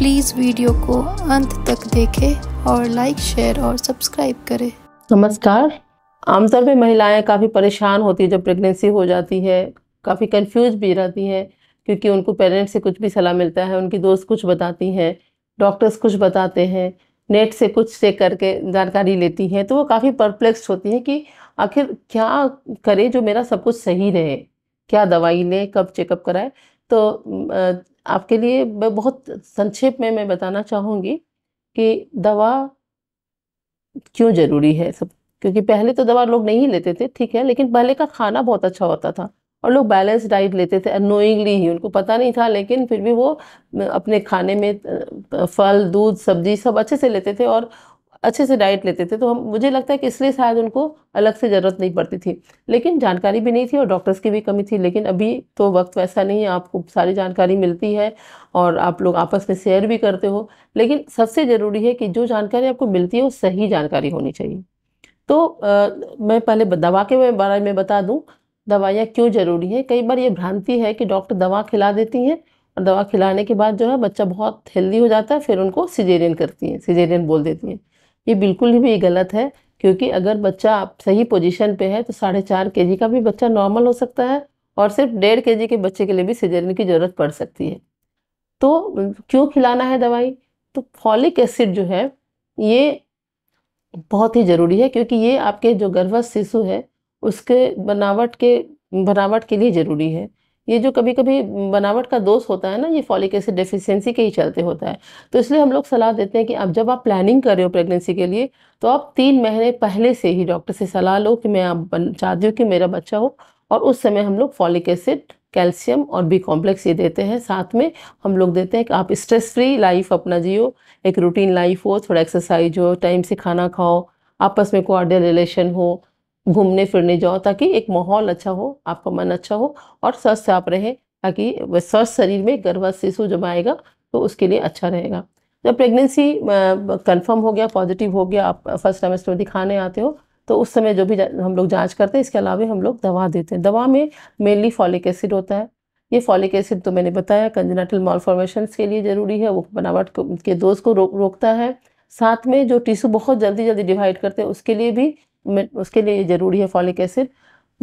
please video को अंत तक देखें और लाइक शेयर और सब्सक्राइब करें नमस्कार आमतौर पर महिलाएं काफ़ी परेशान होती है जब प्रेगनेंसी हो जाती है काफ़ी कंफ्यूज भी रहती हैं क्योंकि उनको पेरेंट्स से कुछ भी सलाह मिलता है उनकी दोस्त कुछ बताती हैं डॉक्टर्स कुछ बताते हैं नेट से कुछ चेक करके जानकारी लेती हैं तो वो काफ़ी परप्लेक्स्ड होती हैं कि आखिर क्या करें जो मेरा सब कुछ सही रहे क्या दवाई लें कब चेकअप कराएं तो आपके लिए बहुत संक्षेप में मैं बताना चाहूँगी कि दवा क्यों ज़रूरी है सब क्योंकि पहले तो दवा लोग नहीं लेते थे ठीक है लेकिन पहले का खाना बहुत अच्छा होता था और लोग बैलेंस डाइट लेते थे अनोइंगली ही उनको पता नहीं था लेकिन फिर भी वो अपने खाने में फल दूध सब्जी सब अच्छे से लेते थे और अच्छे से डाइट लेते थे तो हम मुझे लगता है कि इसलिए शायद उनको अलग से ज़रूरत नहीं पड़ती थी लेकिन जानकारी भी नहीं थी और डॉक्टर्स की भी कमी थी लेकिन अभी तो वक्त वैसा नहीं है आपको सारी जानकारी मिलती है और आप लोग आपस में शेयर भी करते हो लेकिन सबसे ज़रूरी है कि जो जानकारी आपको मिलती है वो सही जानकारी होनी चाहिए तो आ, मैं पहले दवा के बारे में बता दूँ दवाइयाँ क्यों ज़रूरी है कई बार ये भ्रांति है कि डॉक्टर दवा खिला देती हैं और दवा खिलाने के बाद जो है बच्चा बहुत हेल्दी हो जाता है फिर उनको सिजेरियन करती हैं सिजेरियन बोल देती हैं ये बिल्कुल भी गलत है क्योंकि अगर बच्चा आप सही पोजीशन पे है तो साढ़े चार के का भी बच्चा नॉर्मल हो सकता है और सिर्फ डेढ़ के के बच्चे के लिए भी सिजेरियन की ज़रूरत पड़ सकती है तो क्यों खिलाना है दवाई तो फॉलिक एसिड जो है ये बहुत ही ज़रूरी है क्योंकि ये आपके जो गर्भस्थ शिशु है उसके बनावट के बनावट के लिए ज़रूरी है ये जो कभी कभी बनावट का दोष होता है ना ये फॉलिक एसिड डेफिशिएंसी के ही चलते होता है तो इसलिए हम लोग सलाह देते हैं कि अब जब आप प्लानिंग कर रहे हो प्रेगनेंसी के लिए तो आप तीन महीने पहले से ही डॉक्टर से सलाह लो कि मैं आप चाहती हूँ कि मेरा बच्चा हो और उस समय हम लोग फॉलिक एसिड कैल्शियम और बी कॉम्प्लेक्स ये देते हैं साथ में हम लोग देते हैं कि आप स्ट्रेस फ्री लाइफ अपना जियो एक रूटीन लाइफ हो थोड़ा एक्सरसाइज हो टाइम से खाना खाओ आपस में कोऑर्डिनेट रिलेशन हो घूमने फिरने जाओ ताकि एक माहौल अच्छा हो आपका मन अच्छा हो और स्वस्थ आप रहें ताकि स्वस्थ शरीर में गर्भस्थ शिशु जब आएगा तो उसके लिए अच्छा रहेगा जब प्रेगनेंसी कंफर्म हो गया पॉजिटिव हो गया आप फर्स्ट टाइम में दिखाने आते हो तो उस समय जो भी हम लोग जांच करते हैं इसके अलावा हम लोग दवा देते हैं दवा में मेनली फॉलिक एसिड होता है ये फॉलिक एसिड तो मैंने बताया कंजनाटल मॉलफॉर्मेशन के लिए ज़रूरी है वो बनावट के दोष को रोक रोकता है साथ में जो टिश्यू बहुत जल्दी जल्दी डिवाइड करते हैं उसके लिए भी उसके लिए ज़रूरी है फॉलिक एसिड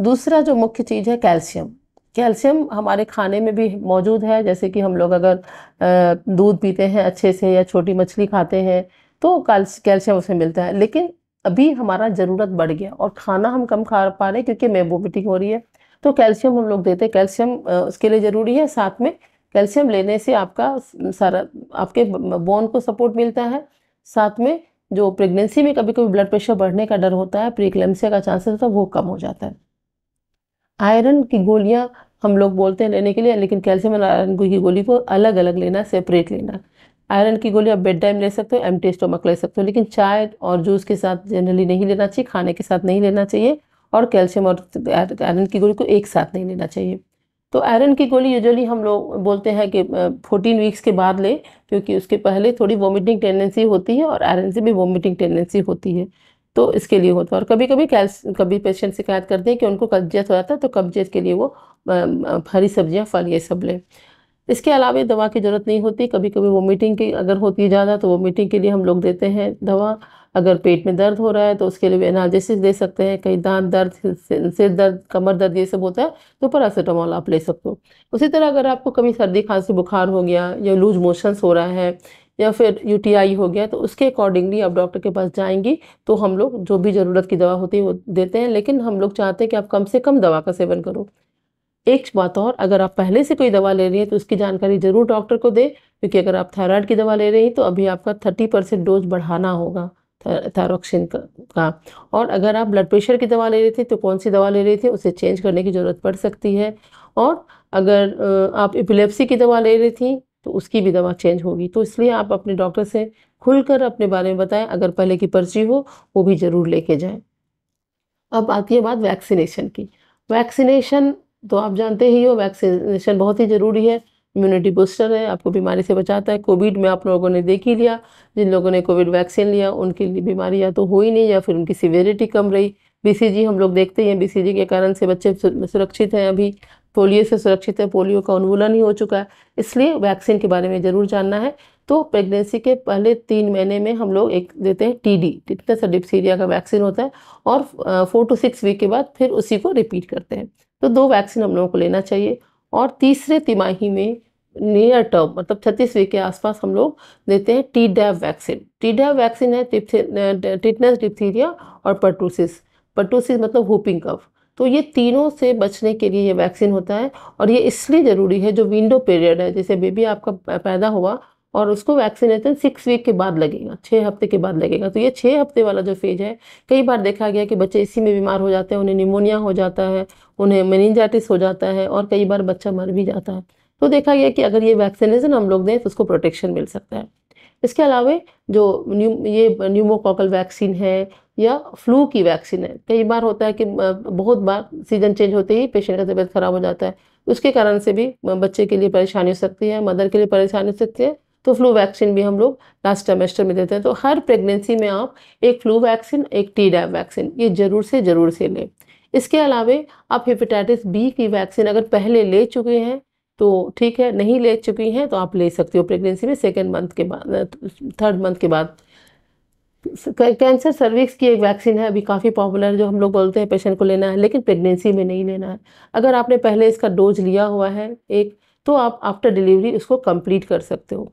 दूसरा जो मुख्य चीज़ है कैल्शियम कैल्शियम हमारे खाने में भी मौजूद है जैसे कि हम लोग अगर दूध पीते हैं अच्छे से या छोटी मछली खाते हैं तो कैल्शियम उसमें मिलता है लेकिन अभी हमारा ज़रूरत बढ़ गया और खाना हम कम खा पा रहे क्योंकि मेबोबिटिक हो रही है तो कैल्शियम हम लोग देते हैं कैल्शियम उसके लिए ज़रूरी है साथ में कैल्शियम लेने से आपका सारा आपके बोन को सपोर्ट मिलता है साथ में जो प्रेगनेंसी में कभी कभी ब्लड प्रेशर बढ़ने का डर होता है प्रीक्लेम्सिया का चांसेस होता है वो कम हो जाता है आयरन की गोलियाँ हम लोग बोलते हैं लेने के लिए लेकिन कैल्शियम और आयरन की गोली को अलग अलग लेना सेपरेट लेना आयरन की गोली आप बेड टाइम ले सकते हो एम टी स्टोमक ले सकते हो लेकिन चाय और जूस के साथ जनरली नहीं लेना चाहिए खाने के साथ नहीं लेना चाहिए और कैल्शियम और आयरन की गोली को एक साथ नहीं लेना चाहिए तो आयरन की गोली यूजुअली हम लोग बोलते हैं कि फोर्टीन वीक्स के बाद लें क्योंकि उसके पहले थोड़ी वोमिटिंग टेंडेंसी होती है और आयरन से भी वोमिटिंग टेंडेंसी होती है तो इसके लिए होता है और कभी कभी कैल्स कभी पेशेंट शिकायत करते हैं कि उनको कब्जियत हो जाता है तो कब्जियत के लिए वो हरी सब्जियाँ फल ये सब लें इसके अलावा दवा की ज़रूरत नहीं होती कभी कभी वोमिटिंग की अगर होती है ज़्यादा तो वोमिटिंग के लिए हम लोग देते हैं दवा अगर पेट में दर्द हो रहा है तो उसके लिए एनाजेसिस दे सकते हैं कहीं दांत दर्द सिर दर्द कमर दर्द ये सब होता है तो पैरासीटामोल आप ले सकते हो उसी तरह अगर आपको कभी सर्दी खांसी बुखार हो गया या लूज मोशंस हो रहा है या फिर यूटीआई हो गया तो उसके अकॉर्डिंगली आप डॉक्टर के पास जाएंगी तो हम लोग जो भी ज़रूरत की दवा होती है वो देते हैं लेकिन हम लोग चाहते हैं कि आप कम से कम दवा का सेवन करो एक बात और अगर आप पहले से कोई दवा ले रही हैं तो उसकी जानकारी ज़रूर डॉक्टर को दें क्योंकि अगर आप थायराइड की दवा ले रही हैं तो अभी आपका थर्टी परसेंट डोज बढ़ाना होगा थायरोक्सिन का, और अगर आप ब्लड प्रेशर की दवा ले रहे थे तो कौन सी दवा ले रहे थे उसे चेंज करने की ज़रूरत पड़ सकती है और अगर आप एपिलेप्सी की दवा ले रही थी तो उसकी भी दवा चेंज होगी तो इसलिए आप अपने डॉक्टर से खुलकर अपने बारे में बताएं अगर पहले की पर्ची हो वो भी ज़रूर लेके जाएं अब आती है बात वैक्सीनेशन की वैक्सीनेशन तो आप जानते ही हो वैक्सीनेशन बहुत ही ज़रूरी है इम्यूनिटी बूस्टर है आपको बीमारी से बचाता है कोविड में आप लोगों ने देख ही लिया जिन लोगों ने कोविड वैक्सीन लिया उनके लिए बीमारी या तो हो ही नहीं या फिर उनकी सिवेरिटी कम रही बीसीजी हम लोग देखते हैं बीसीजी के कारण से बच्चे सुरक्षित हैं अभी पोलियो से सुरक्षित है पोलियो का उन्मूलन ही हो चुका है इसलिए वैक्सीन के बारे में ज़रूर जानना है तो प्रेगनेंसी के पहले तीन महीने में हम लोग एक देते हैं डी टिटनस और डिप्सीरिया का वैक्सीन होता है और फोर टू सिक्स वीक के बाद फिर उसी को रिपीट करते हैं तो दो वैक्सीन हम लोगों को लेना चाहिए और तीसरे तिमाही में नियर टर्म मतलब छत्तीस वीक के आसपास हम लोग देते हैं T dap vaccine T dap vaccine है टिटनेस डिप्थीरिया और पर्टूसिस पर्टूसिस मतलब हुपिंग कफ तो ये तीनों से बचने के लिए ये वैक्सीन होता है और ये इसलिए ज़रूरी है जो विंडो पीरियड है जैसे बेबी आपका पैदा हुआ और उसको वैक्सीनेशन सिक्स वीक के बाद लगेगा छः हफ्ते के बाद लगेगा तो ये छः हफ्ते वाला जो फेज है कई बार देखा गया कि बच्चे इसी में बीमार हो जाते हैं उन्हें निमोनिया हो जाता है उन्हें मेनिनजाइटिस हो जाता है और कई बार बच्चा मर भी जाता है तो देखा गया कि अगर ये वैक्सीनेशन हम लोग दें तो उसको प्रोटेक्शन मिल सकता है इसके अलावा जो न्यू ये न्यूमोकॉकल वैक्सीन है या फ्लू की वैक्सीन है कई बार होता है कि बहुत बार सीजन चेंज होते ही पेशेंट का तबीयत ख़राब हो जाता है उसके कारण से भी बच्चे के लिए परेशानी हो सकती है मदर के लिए परेशानी हो सकती है तो फ्लू वैक्सीन भी हम लोग लास्ट सेमेस्टर में देते हैं तो हर प्रेगनेंसी में आप एक फ्लू वैक्सीन एक टी डैब वैक्सीन ये ज़रूर से ज़रूर से लें इसके अलावा आप हेपेटाइटिस बी की वैक्सीन अगर पहले ले चुके हैं तो ठीक है नहीं ले चुकी हैं तो आप ले सकते हो प्रेगनेंसी में सेकेंड मंथ के बाद थर्ड मंथ के बाद कैंसर सर्विक्स की एक वैक्सीन है अभी काफ़ी पॉपुलर जो हम लोग बोलते हैं पेशेंट को लेना है लेकिन प्रेगनेंसी में नहीं लेना है अगर आपने पहले इसका डोज लिया हुआ है एक तो आप आफ्टर डिलीवरी इसको कंप्लीट कर सकते हो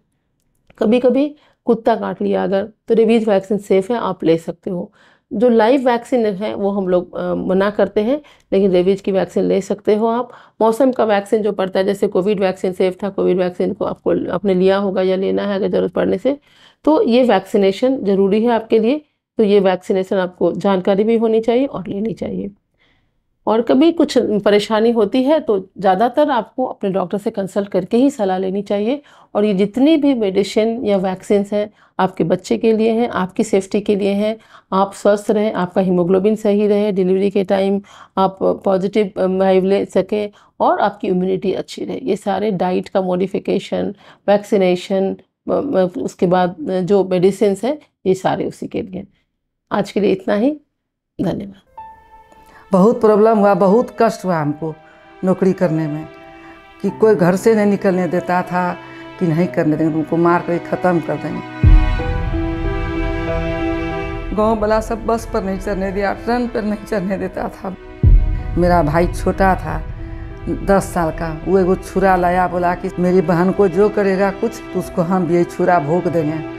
कभी कभी कुत्ता काट लिया अगर तो रिवीज वैक्सीन सेफ़ है आप ले सकते हो जो लाइव वैक्सीन है वो हम लोग मना करते हैं लेकिन रेबीज की वैक्सीन ले सकते हो आप मौसम का वैक्सीन जो पड़ता है जैसे कोविड वैक्सीन सेफ था कोविड वैक्सीन को आपको आपने लिया होगा या लेना है अगर ज़रूरत पड़ने से तो ये वैक्सीनेशन ज़रूरी है आपके लिए तो ये वैक्सीनेशन आपको जानकारी भी होनी चाहिए और लेनी चाहिए और कभी कुछ परेशानी होती है तो ज़्यादातर आपको अपने डॉक्टर से कंसल्ट करके ही सलाह लेनी चाहिए और ये जितनी भी मेडिसिन या वैक्सीन्स हैं आपके बच्चे के लिए हैं आपकी सेफ्टी के लिए हैं आप स्वस्थ रहें आपका हीमोग्लोबिन सही रहे डिलीवरी के टाइम आप पॉजिटिव वाइव ले सकें और आपकी इम्यूनिटी अच्छी रहे ये सारे डाइट का मॉडिफिकेशन वैक्सीनेशन उसके बाद जो मेडिसिन हैं ये सारे उसी के लिए आज के लिए इतना ही धन्यवाद बहुत प्रॉब्लम हुआ बहुत कष्ट हुआ हमको नौकरी करने में कि कोई घर से नहीं निकलने देता था कि नहीं करने देंगे उनको मार कर ख़त्म कर देंगे गांव वाला सब बस पर नहीं चढ़ने दिया ट्रेन पर नहीं चढ़ने देता था मेरा भाई छोटा था दस साल का वो एगो छुरा लाया बोला कि मेरी बहन को जो करेगा कुछ तो उसको हम भी ये छुरा भोग देंगे